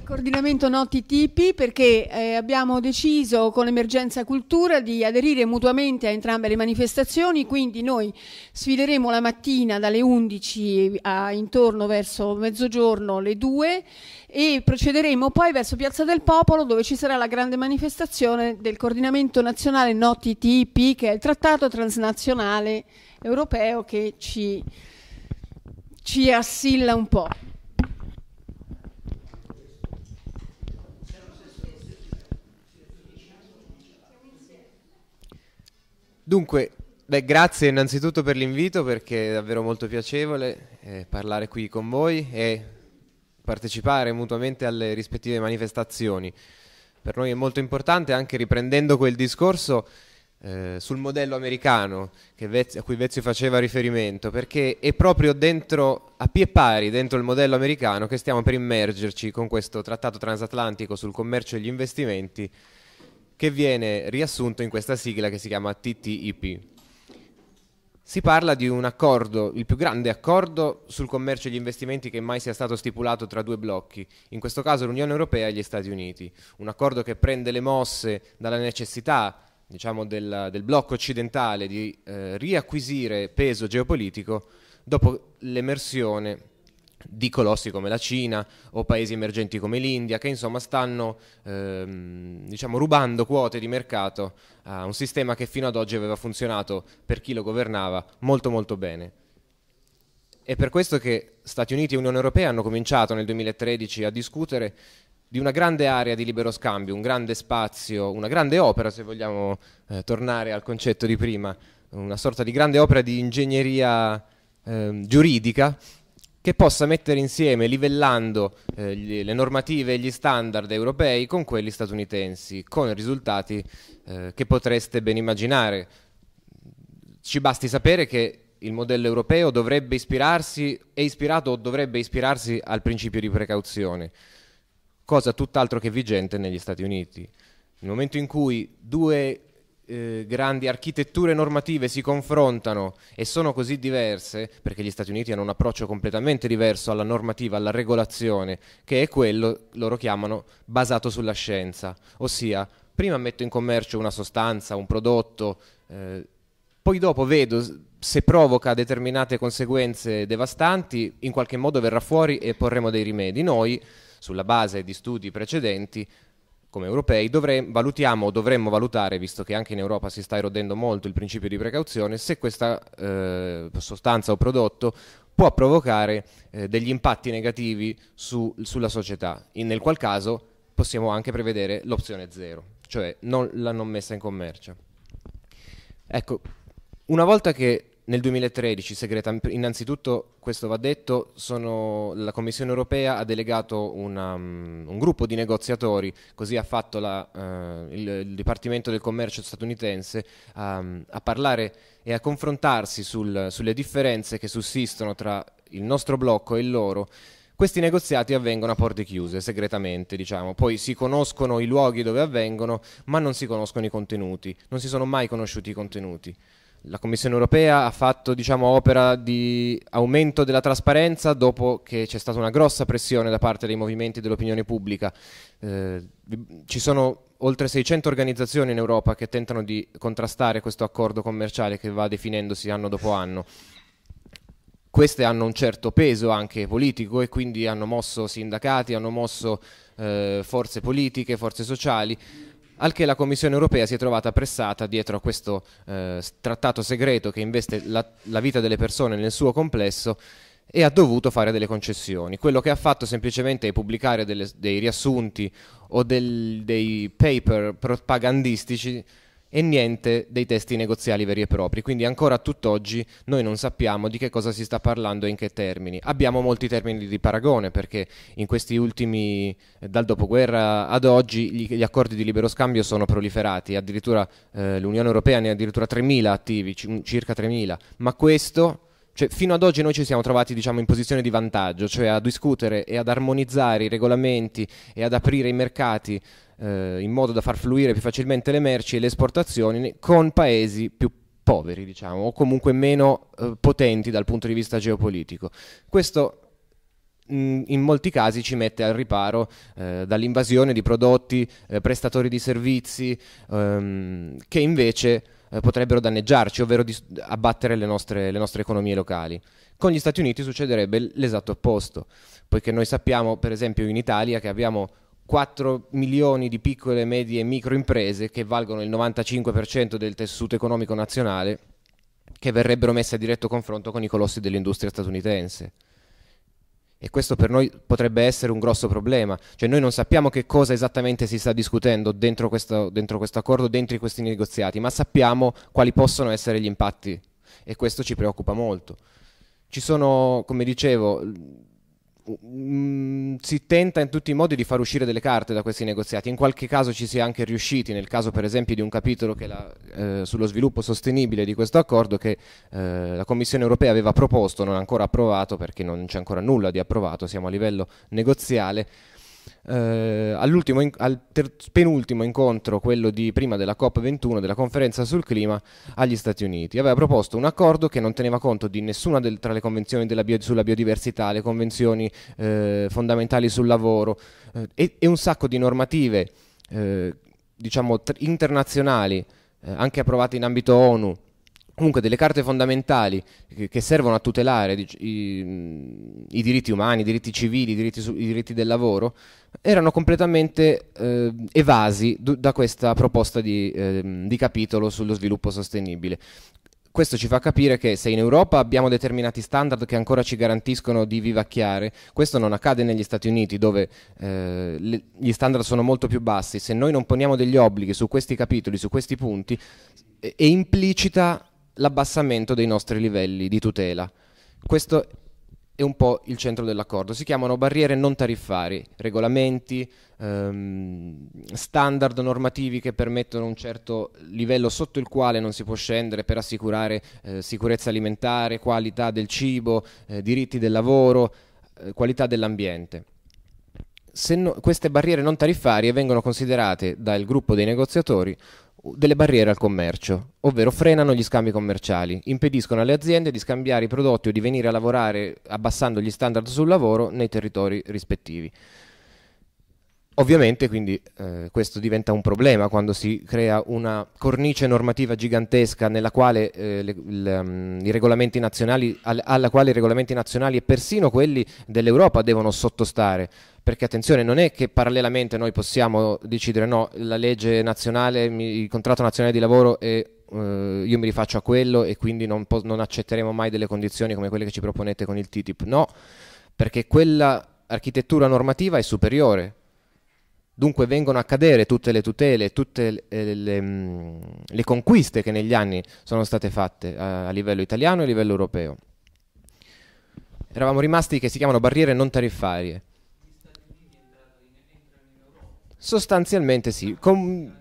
il coordinamento noti tipi perché eh, abbiamo deciso con l'emergenza cultura di aderire mutuamente a entrambe le manifestazioni, quindi noi sfideremo la mattina dalle 11 a intorno verso mezzogiorno le 2 e procederemo poi verso Piazza del Popolo dove ci sarà la grande manifestazione del coordinamento nazionale noti tipi che è il trattato transnazionale europeo che ci, ci assilla un po'. Dunque, beh, grazie innanzitutto per l'invito perché è davvero molto piacevole eh, parlare qui con voi e partecipare mutuamente alle rispettive manifestazioni. Per noi è molto importante anche riprendendo quel discorso eh, sul modello americano Vezzi, a cui Vezio faceva riferimento, perché è proprio dentro, a pie pari dentro il modello americano che stiamo per immergerci con questo trattato transatlantico sul commercio e gli investimenti che viene riassunto in questa sigla che si chiama TTIP. Si parla di un accordo, il più grande accordo sul commercio e gli investimenti che mai sia stato stipulato tra due blocchi, in questo caso l'Unione Europea e gli Stati Uniti. Un accordo che prende le mosse dalla necessità diciamo, del, del, blocco occidentale di eh, riacquisire peso geopolitico dopo l'emersione di colossi come la Cina o paesi emergenti come l'India che insomma stanno ehm, diciamo, rubando quote di mercato a un sistema che fino ad oggi aveva funzionato per chi lo governava molto molto bene. È per questo che Stati Uniti e Unione Europea hanno cominciato nel 2013 a discutere di una grande area di libero scambio, un grande spazio, una grande opera se vogliamo eh, tornare al concetto di prima, una sorta di grande opera di ingegneria eh, giuridica che possa mettere insieme, livellando eh, gli, le normative e gli standard europei con quelli statunitensi, con risultati eh, che potreste ben immaginare. Ci basti sapere che il modello europeo dovrebbe ispirarsi, è ispirato o dovrebbe ispirarsi al principio di precauzione, cosa tutt'altro che vigente negli Stati Uniti. Nel momento in cui due eh, grandi architetture normative si confrontano e sono così diverse, perché gli Stati Uniti hanno un approccio completamente diverso alla normativa, alla regolazione, che è quello, loro chiamano, basato sulla scienza, ossia prima metto in commercio una sostanza, un prodotto, eh, poi dopo vedo se provoca determinate conseguenze devastanti, in qualche modo verrà fuori e porremo dei rimedi. Noi, sulla base di studi precedenti, come europei, dovre- valutiamo o dovremmo valutare, visto che anche in Europa si sta erodendo molto il principio di precauzione, se questa eh, sostanza o prodotto può provocare eh, degli impatti negativi su- sulla società, in- nel qual caso possiamo anche prevedere l'opzione zero, cioè non- la non messa in commercio. Ecco, una volta che nel 2013 segreta. Innanzitutto, questo va detto, sono, la Commissione europea ha delegato una, um, un gruppo di negoziatori, così ha fatto la, uh, il, il, Dipartimento del Commercio statunitense, um, a parlare e a confrontarsi sul, sulle differenze che sussistono tra il nostro blocco e il loro. Questi negoziati avvengono a porte chiuse, segretamente, diciamo. Poi si conoscono i luoghi dove avvengono, ma non si conoscono i contenuti, non si sono mai conosciuti i contenuti la Commissione europea ha fatto diciamo, opera di aumento della trasparenza dopo che c'è stata una grossa pressione da parte dei movimenti dell'opinione pubblica. Eh, ci sono oltre 600 organizzazioni in Europa che tentano di contrastare questo accordo commerciale che va definendosi anno dopo anno. Queste hanno un certo peso anche politico e quindi hanno mosso sindacati, hanno mosso eh, forze politiche, forze sociali al che la Commissione europea si è trovata pressata dietro a questo eh, trattato segreto che investe la, la vita delle persone nel suo complesso e ha dovuto fare delle concessioni. Quello che ha fatto semplicemente è pubblicare delle, dei riassunti o del, dei paper propagandistici e niente dei testi negoziali veri e propri, quindi ancora a tutt'oggi noi non sappiamo di che cosa si sta parlando e in che termini. Abbiamo molti termini di paragone perché in questi ultimi, eh, dal dopoguerra ad oggi, gli, gli accordi di libero scambio sono proliferati, addirittura eh, l'Unione Europea ne ha addirittura 3.000 attivi, circa 3.000, ma questo... Cioè, fino ad oggi noi ci siamo trovati diciamo, in posizione di vantaggio, cioè a discutere e ad armonizzare i regolamenti e ad aprire i mercati eh, in modo da far fluire più facilmente le merci e le esportazioni con paesi più poveri, diciamo, o comunque meno eh, potenti dal punto di vista geopolitico. Questo in molti casi ci mette al riparo eh, dall'invasione di prodotti, eh, prestatori di servizi ehm, che invece eh, potrebbero danneggiarci, ovvero abbattere le nostre, le nostre, economie locali. Con gli Stati Uniti succederebbe l'esatto opposto, poiché noi sappiamo per esempio in Italia che abbiamo 4 milioni di piccole, medie e imprese che valgono il 95% del tessuto economico nazionale che verrebbero messe a diretto confronto con i colossi dell'industria statunitense. E questo per noi potrebbe essere un grosso problema, cioè noi non sappiamo che cosa esattamente si sta discutendo dentro questo, dentro questo accordo, dentro questi negoziati, ma sappiamo quali possono essere gli impatti e questo ci preoccupa molto. Ci sono, come dicevo, Mm, si tenta in tutti i modi di far uscire delle carte da questi negoziati, in qualche caso ci si è anche riusciti, nel caso per esempio di un capitolo la, eh, sullo sviluppo sostenibile di questo accordo che eh, la Commissione europea aveva proposto, non ancora approvato perché non c'è ancora nulla di approvato, siamo a livello negoziale eh, all'ultimo, al ter- penultimo incontro, quello di prima della COP21, della conferenza sul clima, agli Stati Uniti. Aveva proposto un accordo che non teneva conto di nessuna del, tra le convenzioni bio- sulla biodiversità, le convenzioni eh, fondamentali sul lavoro eh, e, e, un sacco di normative, eh, diciamo, tr- internazionali, eh, anche approvate in ambito ONU, comunque delle carte fondamentali che, servono a tutelare i, i diritti umani, i diritti civili, i diritti, su, i diritti del lavoro, erano completamente eh, evasi da questa proposta di, eh, di capitolo sullo sviluppo sostenibile. Questo ci fa capire che se in Europa abbiamo determinati standard che ancora ci garantiscono di vivacchiare, questo non accade negli Stati Uniti dove eh, le, gli standard sono molto più bassi. Se noi non poniamo degli obblighi su questi capitoli, su questi punti, è, è implicita l'abbassamento dei nostri livelli di tutela. Questo è un po' il centro dell'accordo. Si chiamano barriere non tariffari, regolamenti, ehm, standard normativi che permettono un certo livello sotto il quale non si può scendere per assicurare eh, sicurezza alimentare, qualità del cibo, eh, diritti del lavoro, eh, qualità dell'ambiente. No, queste barriere non tariffarie vengono considerate dal gruppo dei negoziatori delle barriere al commercio, ovvero frenano gli scambi commerciali, impediscono alle aziende di scambiare i prodotti o di venire a lavorare abbassando gli standard sul lavoro nei territori rispettivi. Ovviamente quindi eh, questo diventa un problema quando si crea una cornice normativa gigantesca nella quale, eh, le, le, um, i regolamenti nazionali, al, alla quale i regolamenti nazionali e persino quelli dell'Europa devono sottostare. Perché attenzione, non è che parallelamente noi possiamo decidere no, la legge nazionale, il contratto nazionale di lavoro è Uh, io mi rifaccio a quello e quindi non, non, accetteremo mai delle condizioni come quelle che ci proponete con il TTIP. No, perché quella architettura normativa è superiore Dunque vengono a cadere tutte le tutele, tutte le, eh, le, mm, le conquiste che negli anni sono state fatte a, eh, a livello italiano e a livello europeo. Eravamo rimasti che si chiamano barriere non tariffarie. Sostanzialmente sì, Com-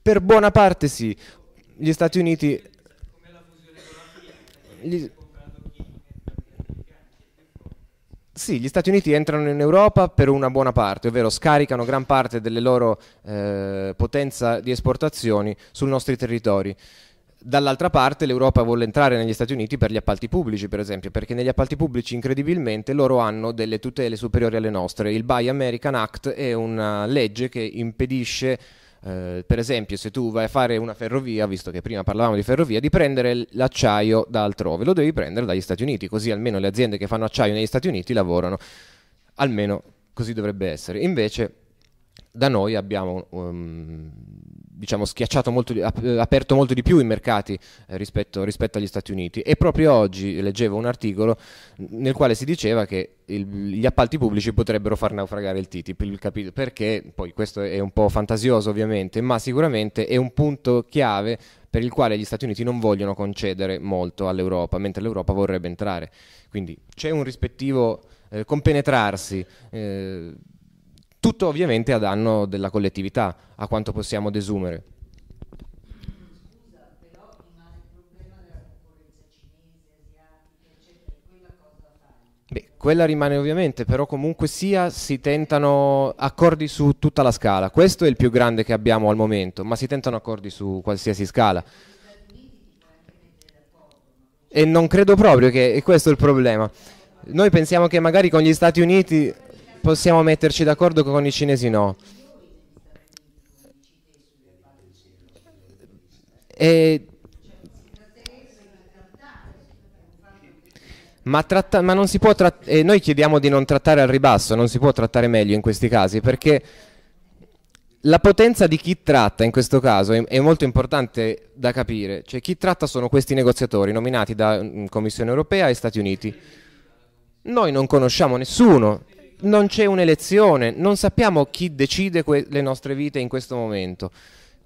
per buona parte sì. Gli Stati Uniti... Gli Sì, gli Stati Uniti entrano in Europa per una buona parte, ovvero scaricano gran parte delle loro eh, potenza di esportazioni sui nostri territori. Dall'altra parte l'Europa vuole entrare negli Stati Uniti per gli appalti pubblici, per esempio, perché negli appalti pubblici incredibilmente loro hanno delle tutele superiori alle nostre. Il Buy American Act è una legge che impedisce eh, per esempio, se tu vai a fare una ferrovia, visto che prima parlavamo di ferrovia, di prendere l'acciaio da altrove, lo devi prendere dagli Stati Uniti, così almeno le aziende che fanno acciaio negli Stati Uniti lavorano, almeno così dovrebbe essere. Invece da noi abbiamo um, diciamo schiacciato molto, di, aperto molto di più i mercati eh, rispetto, rispetto, agli Stati Uniti e proprio oggi leggevo un articolo nel quale si diceva che il, gli appalti pubblici potrebbero far naufragare il TTIP il capito, perché poi questo è un po' fantasioso ovviamente ma sicuramente è un punto chiave per il quale gli Stati Uniti non vogliono concedere molto all'Europa mentre l'Europa vorrebbe entrare quindi c'è un rispettivo eh, compenetrarsi eh, tutto ovviamente a danno della collettività, a quanto possiamo desumere. Beh, quella rimane ovviamente, però comunque sia si tentano accordi su tutta la scala. Questo è il più grande che abbiamo al momento, ma si tentano accordi su qualsiasi scala. E non credo proprio che e questo è il problema. Noi pensiamo che magari con gli Stati Uniti possiamo metterci d'accordo con i cinesi no. E... Ma, tratta... ma, non si può trattare, eh, noi chiediamo di non trattare al ribasso, non si può trattare meglio in questi casi, perché la potenza di chi tratta in questo caso è, è molto importante da capire, cioè chi tratta sono questi negoziatori nominati da mm, Commissione Europea e Stati Uniti. Noi non conosciamo nessuno, non c'è un'elezione, non sappiamo chi decide le nostre vite in questo momento.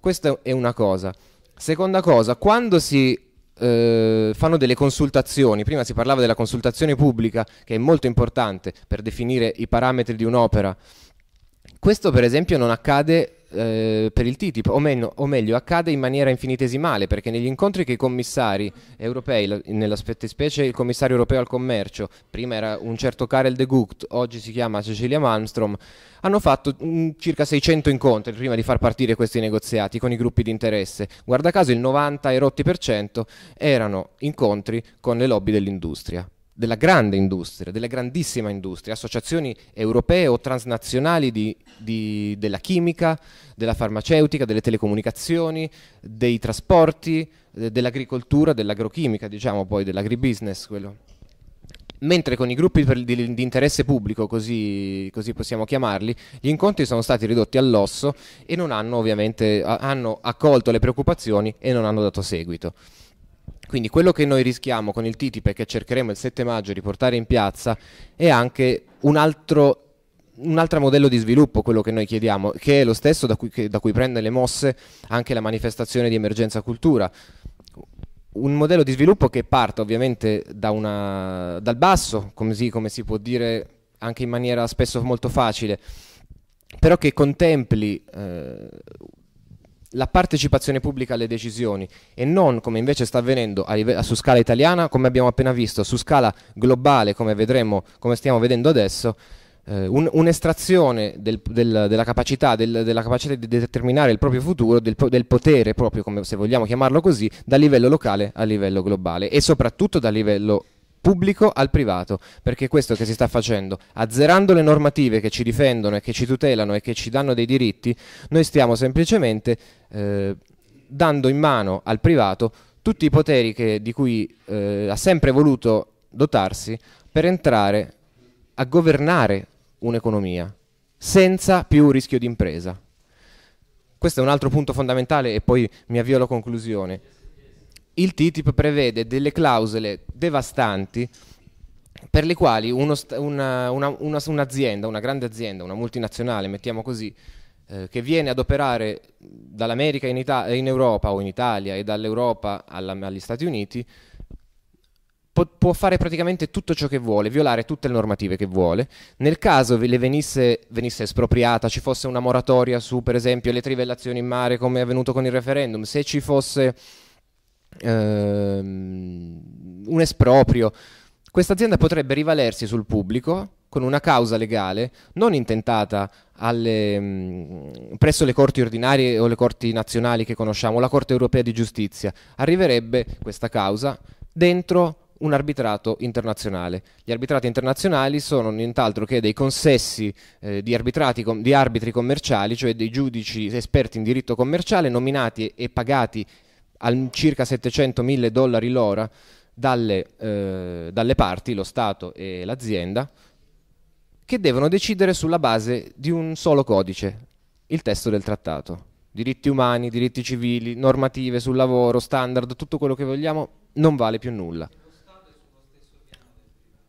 Questa è una cosa. Seconda cosa, quando si eh, fanno delle consultazioni, prima si parlava della consultazione pubblica, che è molto importante per definire i parametri di un'opera, questo per esempio non accade eh, per il TTIP, o, meno, o, meglio accade in maniera infinitesimale, perché negli incontri che i commissari europei, la, specie il commissario europeo al commercio, prima era un certo Karel de Gucht, oggi si chiama Cecilia Malmstrom, hanno fatto mh, mm, circa 600 incontri prima di far partire questi negoziati con i gruppi di interesse. Guarda caso il 90 erano incontri con le lobby dell'industria della grande industria, della grandissima industria, associazioni europee o transnazionali di, di, della chimica, della farmaceutica, delle telecomunicazioni, dei trasporti, de, dell'agricoltura, dell'agrochimica, diciamo poi dell'agribusiness. Quello. Mentre con i gruppi per, di, di, interesse pubblico, così, così, possiamo chiamarli, gli incontri sono stati ridotti all'osso e non hanno ovviamente hanno accolto le preoccupazioni e non hanno dato seguito. Quindi quello che noi rischiamo con il TTIP e che cercheremo il 7 maggio di portare in piazza è anche un altro un altro modello di sviluppo, quello che noi chiediamo, che è lo stesso da cui, che, da cui prende le mosse anche la manifestazione di emergenza cultura. Un modello di sviluppo che parte ovviamente da una, dal basso, così come si può dire anche in maniera spesso molto facile, però che contempli eh, la partecipazione pubblica alle decisioni e non come invece sta avvenendo a, live- su scala italiana, come abbiamo appena visto, su scala globale, come, vedremo, come stiamo vedendo adesso, eh, un- un'estrazione del, del, della, capacità, del, della, capacità, di determinare il proprio futuro, pro- del, potere proprio, come se vogliamo chiamarlo così, dal livello locale a livello globale e soprattutto dal livello pubblico al privato, perché è questo che si sta facendo, azzerando le normative che ci difendono e che ci tutelano e che ci danno dei diritti, noi stiamo semplicemente eh, dando in mano al privato tutti i poteri che, di cui eh, ha sempre voluto dotarsi per entrare a governare un'economia senza più rischio di impresa. Questo è un altro punto fondamentale e poi mi avvio alla conclusione il TTIP prevede delle clausole devastanti per le quali uno, una, una, una, un'azienda, una grande azienda, una multinazionale, mettiamo così, eh, che viene ad operare dall'America in, Ita- in, Europa o in Italia e dall'Europa alla, agli Stati Uniti, po- può fare praticamente tutto ciò che vuole, violare tutte le normative che vuole. Nel caso le venisse, venisse espropriata, ci fosse una moratoria su, per esempio, le trivellazioni in mare, come è avvenuto con il referendum, se ci fosse ehm, un esproprio. Questa azienda potrebbe rivalersi sul pubblico con una causa legale non intentata alle, presso le corti ordinarie o le corti nazionali che conosciamo, la Corte europea di giustizia. Arriverebbe questa causa dentro un arbitrato internazionale. Gli arbitrati internazionali sono nient'altro che dei consessi eh, di, com- di, arbitri commerciali, cioè dei giudici esperti in diritto commerciale nominati e pagati al circa 700.000 dollari l'ora dalle, eh, dalle parti, lo Stato e l'azienda, che devono decidere sulla base di un solo codice, il testo del trattato. Diritti umani, diritti civili, normative sul lavoro, standard, tutto quello che vogliamo, non vale più nulla.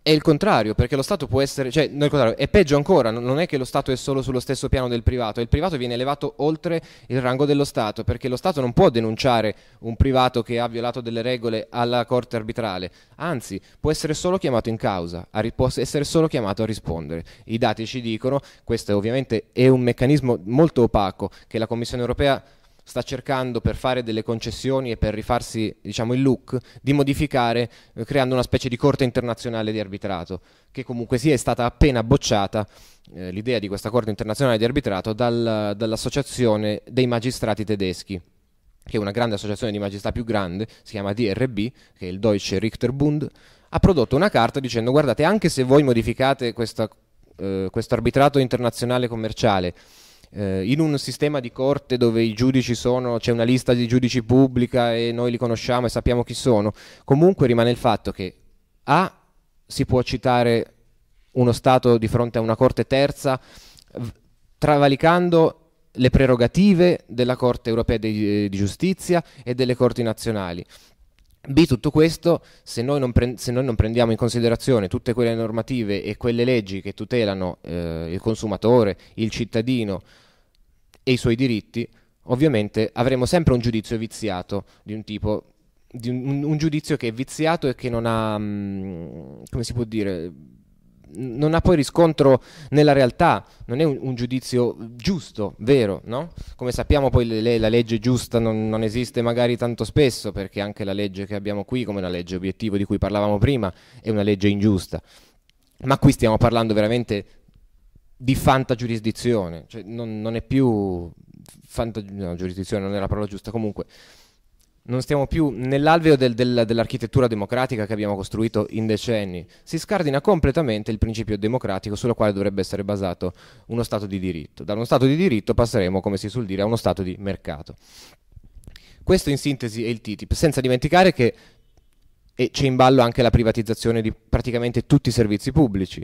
È il contrario, perché lo Stato può essere, cioè, no, è peggio ancora, non è che lo Stato è solo sullo stesso piano del privato, il privato viene elevato oltre il rango dello Stato, perché lo Stato non può denunciare un privato che ha violato delle regole alla Corte arbitrale, anzi può essere solo chiamato in causa, a, può essere solo chiamato a rispondere. I dati ci dicono, questo ovviamente è un meccanismo molto opaco che la Commissione europea sta cercando per fare delle concessioni e per rifarsi diciamo, il look di modificare eh, creando una specie di corte internazionale di arbitrato che comunque sia sì, stata appena bocciata eh, l'idea di questa corte internazionale di arbitrato dal, dall'associazione dei magistrati tedeschi che è una grande associazione di magistrati più grande, si chiama DRB, che è il Deutsche Richterbund, ha prodotto una carta dicendo guardate anche se voi modificate questa, eh, questo arbitrato internazionale commerciale eh, in un sistema di corte dove i giudici sono, c'è una lista di giudici pubblica e noi li conosciamo e sappiamo chi sono, comunque rimane il fatto che A si può citare uno Stato di fronte a una corte terza travalicando le prerogative della Corte europea di, eh, di giustizia e delle corti nazionali. B, tutto questo, se noi, se noi, non prendiamo in considerazione tutte quelle normative e quelle leggi che tutelano eh, il consumatore, il cittadino, e i suoi diritti, ovviamente avremo sempre un giudizio viziato di un tipo, di un, un, giudizio che è viziato e che non ha, mm, come si può dire, non ha poi riscontro nella realtà, non è un, un giudizio giusto, vero, no? Come sappiamo poi le, le, la legge giusta non, non, esiste magari tanto spesso, perché anche la legge che abbiamo qui, come la legge obiettivo di cui parlavamo prima, è una legge ingiusta. Ma qui stiamo parlando veramente di fantagiurisdizione, cioè non, non è più fantagiurisdizione, no, non è la parola giusta, comunque non stiamo più nell'alveo del, del, dell'architettura democratica che abbiamo costruito in decenni, si scardina completamente il principio democratico sulla quale dovrebbe essere basato uno Stato di diritto. Da uno Stato di diritto passeremo, come si suol dire, a uno Stato di mercato. Questo in sintesi è il TTIP, senza dimenticare che c'è in ballo anche la privatizzazione di praticamente tutti i servizi pubblici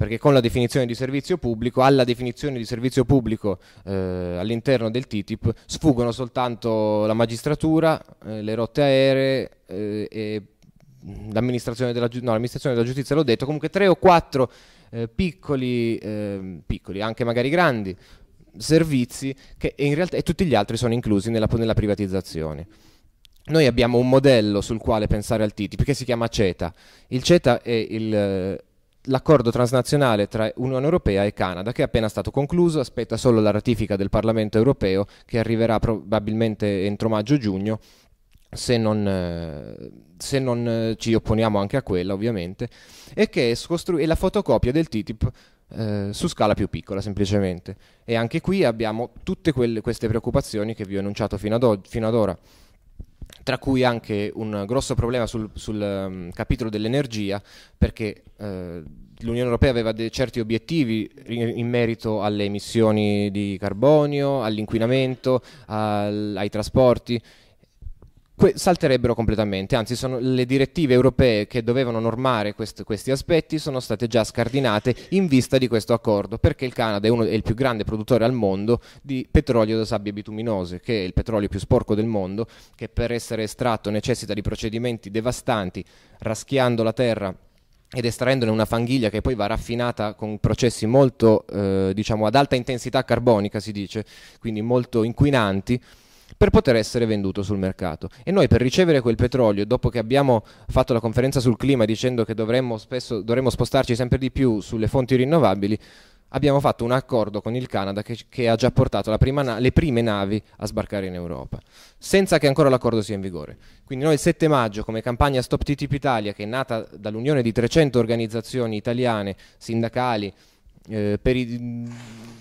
perché con la definizione di servizio pubblico, alla definizione di servizio pubblico eh, all'interno del TTIP sfuggono soltanto la magistratura, eh, le rotte aeree eh, e l'amministrazione della, no, l'amministrazione della giustizia, l'ho detto, comunque tre o quattro eh, piccoli, ehm, piccoli, anche magari grandi, servizi che in realtà, e tutti gli altri sono inclusi nella, nella privatizzazione. Noi abbiamo un modello sul quale pensare al TTIP che si chiama CETA. Il CETA è il l'accordo transnazionale tra Unione Europea e Canada, che è appena stato concluso, aspetta solo la ratifica del Parlamento Europeo, che arriverà probabilmente entro maggio-giugno, se non, eh, se non, eh, ci opponiamo anche a quella ovviamente, e che è, la fotocopia del TTIP eh, su scala più piccola semplicemente. E anche qui abbiamo tutte quelle, queste preoccupazioni che vi ho enunciato fino ad, fino ad ora tra cui anche un grosso problema sul, sul um, capitolo dell'energia, perché eh, l'Unione Europea aveva certi obiettivi in, in, merito alle emissioni di carbonio, all'inquinamento, al, ai trasporti que- salterebbero completamente, anzi sono le direttive europee che dovevano normare quest- questi aspetti sono state già scardinate in vista di questo accordo, perché il Canada è, uno, è il più grande produttore al mondo di petrolio da sabbie bituminose, che è il petrolio più sporco del mondo, che per essere estratto necessita di procedimenti devastanti, raschiando la terra ed estraendone una fanghiglia che poi va raffinata con processi molto, eh, diciamo, ad alta intensità carbonica, si dice, quindi molto inquinanti per poter essere venduto sul mercato. E noi per ricevere quel petrolio, dopo che abbiamo fatto la conferenza sul clima dicendo che dovremmo, spesso, dovremmo spostarci sempre di più sulle fonti rinnovabili, abbiamo fatto un accordo con il Canada che, che ha già portato na- le prime navi a sbarcare in Europa, senza che ancora l'accordo sia in vigore. Quindi noi il 7 maggio, come campagna Stop TTIP Italia, che è nata dall'unione di 300 organizzazioni italiane, sindacali, eh, peri- mm,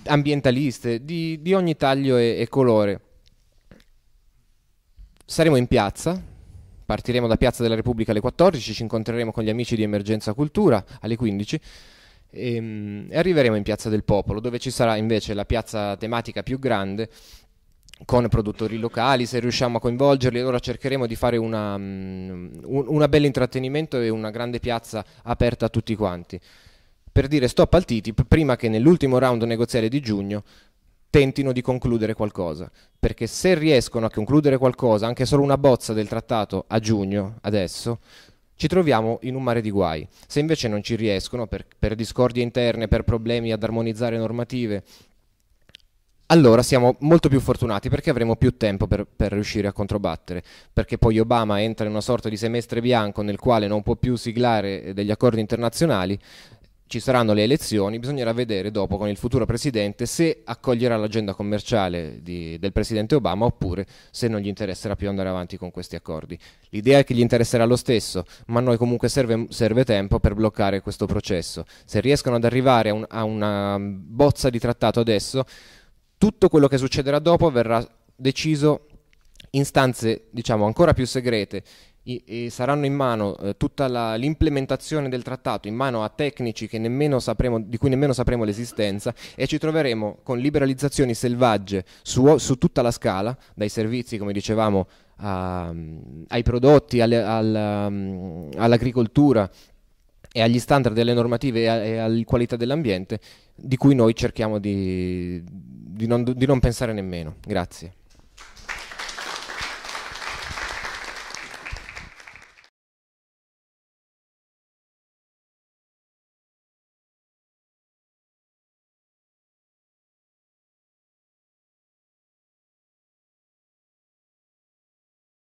ambientaliste, di, di, ogni taglio e, e colore, saremo in piazza, partiremo da Piazza della Repubblica alle 14, ci incontreremo con gli amici di Emergenza Cultura alle 15 e, ehm, e arriveremo in Piazza del Popolo, dove ci sarà invece la piazza tematica più grande con produttori locali, se riusciamo a coinvolgerli, allora cercheremo di fare una, um, una bella intrattenimento e una grande piazza aperta a tutti quanti. Per dire stop al TTIP prima che nell'ultimo round negoziale di giugno tentino di concludere qualcosa, perché se riescono a concludere qualcosa, anche solo una bozza del trattato a giugno, adesso, ci troviamo in un mare di guai. Se invece non ci riescono per, per discordie interne, per problemi ad armonizzare normative, allora siamo molto più fortunati perché avremo più tempo per, per, riuscire a controbattere, perché poi Obama entra in una sorta di semestre bianco nel quale non può più siglare degli accordi internazionali ci saranno le elezioni, bisognerà vedere dopo con il futuro presidente se accoglierà l'agenda commerciale di, del presidente Obama oppure se non gli interesserà più andare avanti con questi accordi. L'idea è che gli interesserà lo stesso, ma a noi comunque serve, serve tempo per bloccare questo processo. Se riescono ad arrivare a, un, a una bozza di trattato adesso, tutto quello che succederà dopo verrà deciso in stanze diciamo ancora più segrete e saranno in mano eh, tutta la, l'implementazione del trattato, in mano a tecnici sapremo, di cui nemmeno sapremo l'esistenza e ci troveremo con liberalizzazioni selvagge su, su tutta la scala, dai servizi come dicevamo a, ehm, ai prodotti, alle, al, ehm, all'agricoltura e agli standard delle normative e, e alla qualità dell'ambiente di cui noi cerchiamo di, di, non, di non pensare nemmeno. Grazie.